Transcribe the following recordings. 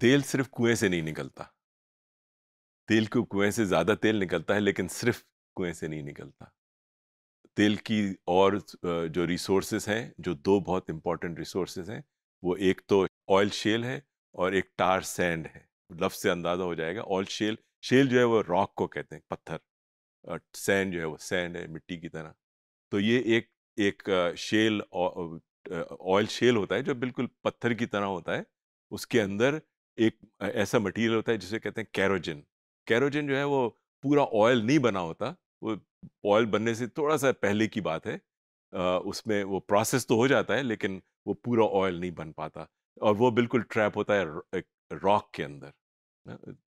तेल सिर्फ कुएं से नहीं निकलता तेल को कुएं से ज़्यादा तेल निकलता है लेकिन सिर्फ कुएं से नहीं निकलता तेल की और जो रिसोर्सेज हैं जो दो बहुत इंपॉर्टेंट रिसोर्सेज हैं वो एक तो ऑयल शेल है और एक टार सैंड है लफ से अंदाज़ा हो जाएगा ऑयल शेल शेल जो है वो रॉक को कहते हैं पत्थर सैंड जो है वो सैंड है मिट्टी की तरह तो ये एक एक शेल ऑयल शेल होता है जो बिल्कुल पत्थर की तरह होता है उसके अंदर एक ऐसा मटेरियल होता है जिसे कहते हैं कैरोजिन कैरोजिन जो है वो पूरा ऑयल नहीं बना होता वो ऑयल बनने से थोड़ा सा पहले की बात है आ, उसमें वो प्रोसेस तो हो जाता है लेकिन वो पूरा ऑयल नहीं बन पाता और वो बिल्कुल ट्रैप होता है रॉक के अंदर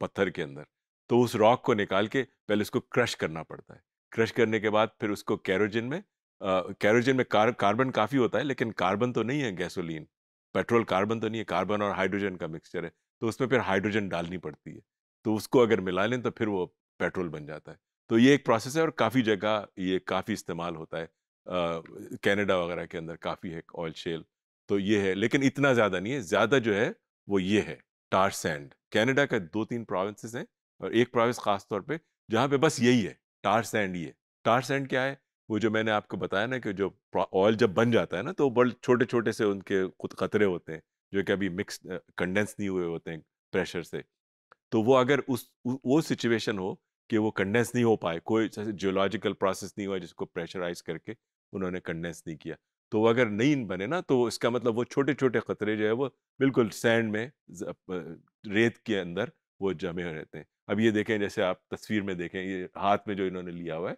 पत्थर के अंदर तो उस रॉक को निकाल के पहले उसको क्रश करना पड़ता है क्रश करने के बाद फिर उसको कैरोजिन में कैरोजिन में कार, कार्बन काफ़ी होता है लेकिन कार्बन तो नहीं है गैसोलीन पेट्रोल कार्बन तो नहीं है कार्बन और हाइड्रोजन का मिक्सचर है तो उसमें फिर हाइड्रोजन डालनी पड़ती है तो उसको अगर मिला लें तो फिर वो पेट्रोल बन जाता है तो ये एक प्रोसेस है और काफ़ी जगह ये काफ़ी इस्तेमाल होता है कैनेडा वगैरह के अंदर काफ़ी है ऑयल शेल तो ये है लेकिन इतना ज़्यादा नहीं है ज़्यादा जो है वो ये है टार सैंड कैनेडा का दो तीन प्रोविंसेस हैं और एक प्रोविंस खास तौर पे जहाँ पे बस यही है टार सैंड ये टार सैंड क्या है वो जो मैंने आपको बताया ना कि जो ऑयल जब बन जाता है ना तो बड़े छोटे छोटे से उनके खुद खतरे होते हैं जो कि अभी मिक्स कंडेंस नहीं हुए होते हैं प्रेशर से तो वो अगर उस वो सिचुएशन हो कि वो कंडेंस नहीं हो पाए कोई जैसे जियोलॉजिकल प्रोसेस नहीं हुआ जिसको प्रेशराइज करके उन्होंने कंडेंस नहीं किया तो वो अगर नहीं बने ना तो इसका मतलब वो छोटे छोटे ख़तरे जो है वो बिल्कुल सैंड में रेत के अंदर वो जमे रहते हैं अब ये देखें जैसे आप तस्वीर में देखें ये हाथ में जो इन्होंने लिया हुआ है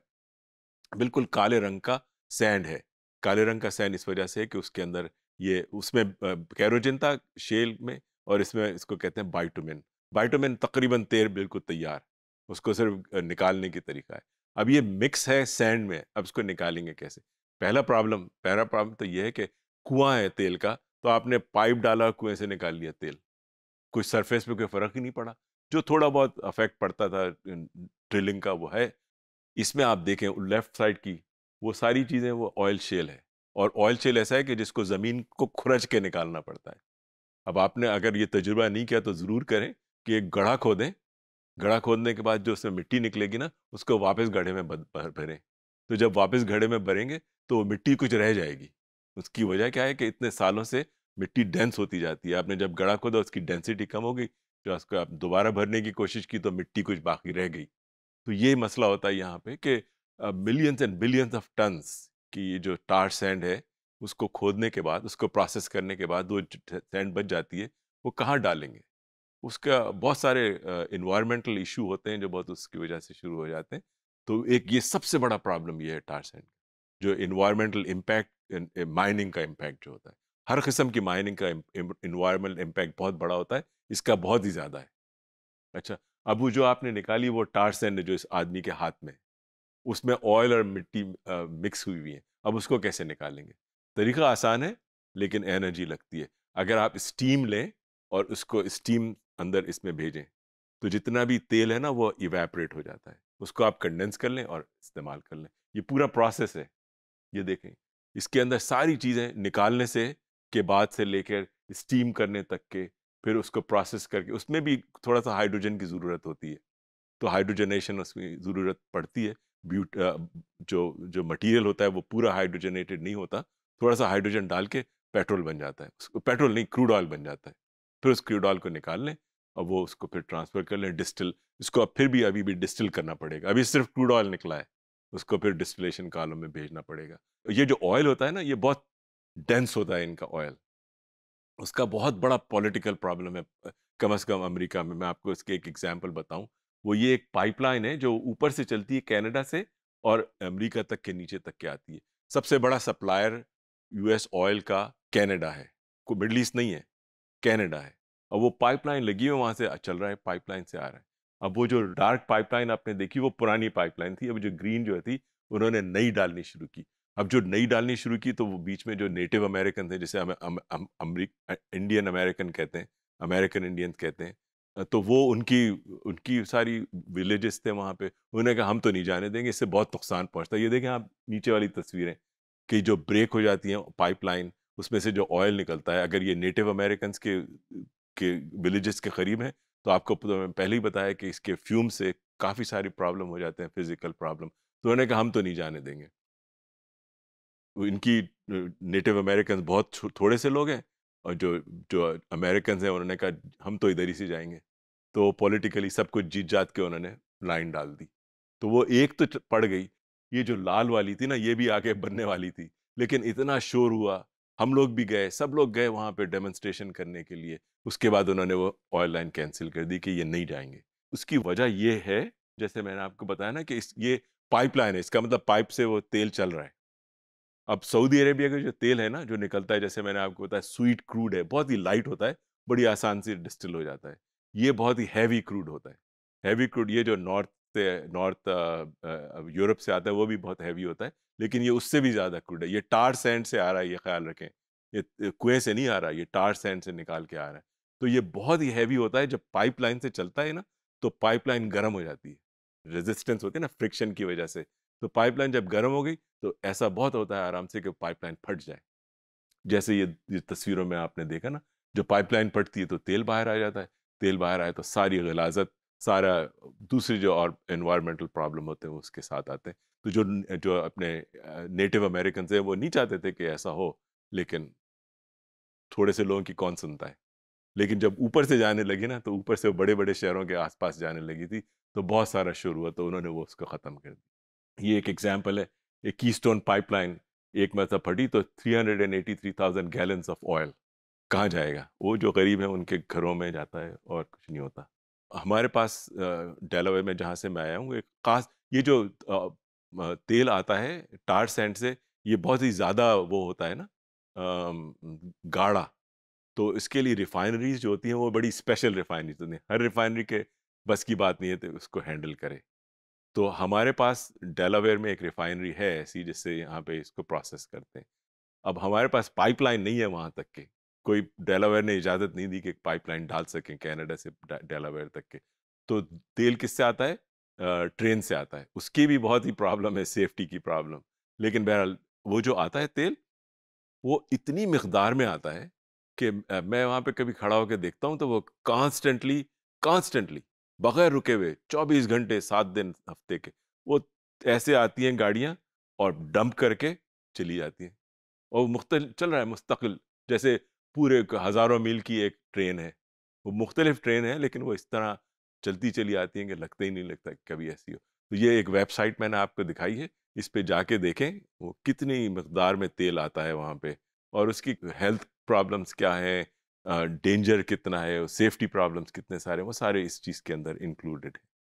बिल्कुल काले रंग का सैंड है काले रंग का सैंड इस वजह से है कि उसके अंदर ये उसमें कैरोजिन था शेल में और इसमें इसको कहते हैं बाइटोमिन बाइटोमिन तकरीबन तेर बिल्कुल तैयार उसको सिर्फ निकालने की तरीका है अब ये मिक्स है सैंड में अब इसको निकालेंगे कैसे पहला प्रॉब्लम पहला प्रॉब्लम तो ये है कि कुआं है तेल का तो आपने पाइप डाला कुएं से निकाल लिया तेल कुछ सरफेस पे कोई फ़र्क ही नहीं पड़ा जो थोड़ा बहुत अफेक्ट पड़ता था ड्रिलिंग का वो है इसमें आप देखें लेफ्ट साइड की वो सारी चीज़ें वो ऑयल शेल है और ऑयल शेल ऐसा है कि जिसको ज़मीन को खुरच के निकालना पड़ता है अब आपने अगर ये तजुर्बा नहीं किया तो ज़रूर करें कि एक गढ़ा खोदें गढ़ा खोदने के बाद जो उसमें मिट्टी निकलेगी ना उसको वापस गढ़े में भरें तो जब वापस गढ़े में भरेंगे तो वो मिट्टी कुछ रह जाएगी उसकी वजह क्या है कि इतने सालों से मिट्टी डेंस होती जाती है आपने जब गढ़ा खोदा उसकी डेंसिटी कम हो गई जो उसको आप दोबारा भरने की कोशिश की तो मिट्टी कुछ बाकी रह गई तो ये मसला होता है यहाँ पे कि millions and billions of tons कि ये जो टार सैंड है उसको खोदने के बाद उसको प्रोसेस करने के बाद वो सैंड बच जाती है वो कहाँ डालेंगे उसका बहुत सारे इन्वायरमेंटल इशू होते हैं जो बहुत उसकी वजह से शुरू हो जाते हैं तो एक ये सबसे बड़ा प्रॉब्लम ये है टार सैंड जो इन्वायरमेंटल इम्पैक्ट माइनिंग का इम्पैक्ट जो होता है हर किस्म की माइनिंग का इन्वायरमेंटल इम्पैक्ट बहुत बड़ा होता है इसका बहुत ही ज़्यादा है अच्छा अब वो जो आपने निकाली वो टार सैंड जो इस आदमी के हाथ में उसमें ऑयल और मिट्टी मिक्स हुई हुई है अब उसको कैसे निकालेंगे तरीका आसान है लेकिन एनर्जी लगती है अगर आप स्टीम लें और उसको स्टीम अंदर इसमें भेजें तो जितना भी तेल है ना वो इवेपरेट हो जाता है उसको आप कंडेंस कर लें और इस्तेमाल कर लें ये पूरा प्रोसेस है ये देखें इसके अंदर सारी चीज़ें निकालने से के बाद से लेकर स्टीम करने तक के फिर उसको प्रोसेस करके उसमें भी थोड़ा सा हाइड्रोजन की ज़रूरत होती है तो हाइड्रोजनेशन उसकी ज़रूरत पड़ती है ब्यूट जो जो मटेरियल होता है वो पूरा हाइड्रोजनेटेड नहीं होता थोड़ा सा हाइड्रोजन डाल के पेट्रोल बन जाता है पेट्रोल नहीं क्रूड ऑयल बन जाता है फिर उस क्रूड ऑयल को निकाल लें और वो उसको फिर ट्रांसफ़र कर लें डिस्टिल इसको अब फिर भी अभी भी डिस्टिल करना पड़ेगा अभी सिर्फ क्रूड ऑयल निकला है उसको फिर डिस्टिलेशन कालों में भेजना पड़ेगा ये जो ऑयल होता है ना ये बहुत डेंस होता है इनका ऑयल उसका बहुत बड़ा पॉलिटिकल प्रॉब्लम है कम अज़ कम अमेरिका में मैं आपको इसके एक एग्जांपल बताऊं वो ये एक पाइपलाइन है जो ऊपर से चलती है कनाडा से और अमेरिका तक के नीचे तक के आती है सबसे बड़ा सप्लायर यूएस ऑयल का कनाडा है कोई मिडल ईस्ट नहीं है कनाडा है और वो पाइपलाइन लगी हुई वहाँ से चल रहा है पाइपलाइन से आ रहा है अब वो जो डार्क पाइपलाइन आपने देखी वो पुरानी पाइपलाइन थी अब जो ग्रीन जो थी उन्होंने नई डालनी शुरू की अब जो नई डालनी शुरू की तो वो बीच में जो नेटिव अमेरिकन थे जिसे हम इंडियन अमेरिकन कहते हैं अमेरिकन इंडियंस कहते हैं तो वो उनकी उनकी सारी विलेजेस थे वहाँ पे उन्होंने कहा हम तो नहीं जाने देंगे इससे बहुत नुकसान पहुँचता है ये देखें आप नीचे वाली तस्वीरें कि जो ब्रेक हो जाती हैं पाइपलाइन उसमें से जो ऑयल निकलता है अगर ये नेटिव अमेरिकन के के विलेजेस के करीब हैं तो आपको तो मैं पहले ही बताया कि इसके फ्यूम से काफ़ी सारी प्रॉब्लम हो जाते हैं फिजिकल प्रॉब्लम तो उन्होंने कहा हम तो नहीं जाने देंगे इनकी नेटिव अमेरिकन बहुत थोड़े से लोग हैं और जो जो अमेरिकन हैं उन्होंने कहा हम तो इधर ही से जाएंगे तो पॉलिटिकली सब कुछ जीत जात के उन्होंने लाइन डाल दी तो वो एक तो पड़ गई ये जो लाल वाली थी ना ये भी आगे बनने वाली थी लेकिन इतना शोर हुआ हम लोग भी गए सब लोग गए वहाँ पे डेमोन्स्ट्रेशन करने के लिए उसके बाद उन्होंने वो ऑयल लाइन कैंसिल कर दी कि ये नहीं जाएंगे उसकी वजह ये है जैसे मैंने आपको बताया ना कि इस ये पाइपलाइन है इसका मतलब पाइप से वो तेल चल रहा है अब सऊदी अरेबिया का जो तेल है ना जो निकलता है जैसे मैंने आपको बताया स्वीट क्रूड है बहुत ही लाइट होता है बड़ी आसान से डिस्टिल हो जाता है ये बहुत ही हैवी क्रूड होता है हैवी क्रूड ये जो नॉर्थ से नॉर्थ यूरोप से आता है वो भी बहुत हैवी होता है लेकिन ये उससे भी ज़्यादा क्रूड है ये टार सैंड से आ रहा है ये ख्याल रखें ये कुएं से नहीं आ रहा ये टार सैंड से निकाल के आ रहा है तो ये बहुत ही हैवी होता है जब पाइपलाइन से चलता है ना तो पाइपलाइन गर्म हो जाती है रेजिस्टेंस होती है ना फ्रिक्शन की वजह से तो पाइपलाइन जब गर्म हो गई तो ऐसा बहुत होता है आराम से कि पाइपलाइन फट जाए जैसे ये, तस्वीरों में आपने देखा ना जो पाइपलाइन फटती है तो तेल बाहर आ जाता है तेल बाहर आए तो सारी गलाजत सारा दूसरी जो और इन्वायरमेंटल प्रॉब्लम होते हैं उसके साथ आते हैं तो जो जो अपने नेटिव अमेरिकन हैं वो नहीं चाहते थे कि ऐसा हो लेकिन थोड़े से लोगों की कौन सुनता है लेकिन जब ऊपर से जाने लगी ना तो ऊपर से वो बड़े बड़े शहरों के आसपास जाने लगी थी तो बहुत सारा शोर हुआ तो उन्होंने वो उसको ख़त्म कर दिया ये एक एग्जाम्पल है एक की स्टोन पाइपलाइन एक मरतब फटी तो 383,000 गैलन्स ऑफ ऑयल कहाँ जाएगा वो जो गरीब हैं उनके घरों में जाता है और कुछ नहीं होता हमारे पास डेलावे में जहाँ से मैं आया हूँ एक खास ये जो तेल आता है टार सेंट से ये बहुत ही ज़्यादा वो होता है ना गाढ़ा तो इसके लिए रिफाइनरीज जो होती हैं वो बड़ी स्पेशल रिफाइनरीज होती हैं हर रिफाइनरी के बस की बात नहीं है तो उसको हैंडल करे तो हमारे पास डेलावेयर में एक रिफाइनरी है ऐसी जिससे यहाँ पे इसको प्रोसेस करते हैं अब हमारे पास पाइपलाइन नहीं है वहाँ तक के कोई डेलावेयर ने इजाज़त नहीं दी कि पाइपलाइन डाल सकें कैनेडा से डेलावेयर तक के तो तेल किससे आता है ट्रेन से आता है उसकी भी बहुत ही प्रॉब्लम है सेफ्टी की प्रॉब्लम लेकिन बहरहाल वो जो आता है तेल वो इतनी मकदार में आता है कि मैं वहाँ पे कभी खड़ा होकर देखता हूँ तो वो कांस्टेंटली कांस्टेंटली बगैर रुके हुए 24 घंटे सात दिन हफ्ते के वो ऐसे आती हैं गाड़ियाँ और डंप करके चली जाती हैं और मुख्तल चल रहा है मुस्तकिल जैसे पूरे हज़ारों मील की एक ट्रेन है वो मुख्तलिफ ट्रेन है लेकिन वो इस तरह चलती चली आती हैं कि लगता ही नहीं लगता कभी ऐसी हो तो ये एक वेबसाइट मैंने आपको दिखाई है इस पर जाके देखें वो कितनी मकदार में तेल आता है वहाँ पर और उसकी हेल्थ प्रॉब्लम्स क्या हैं डेंजर कितना है सेफ्टी प्रॉब्लम्स कितने सारे वो सारे इस चीज़ के अंदर इंक्लूडेड है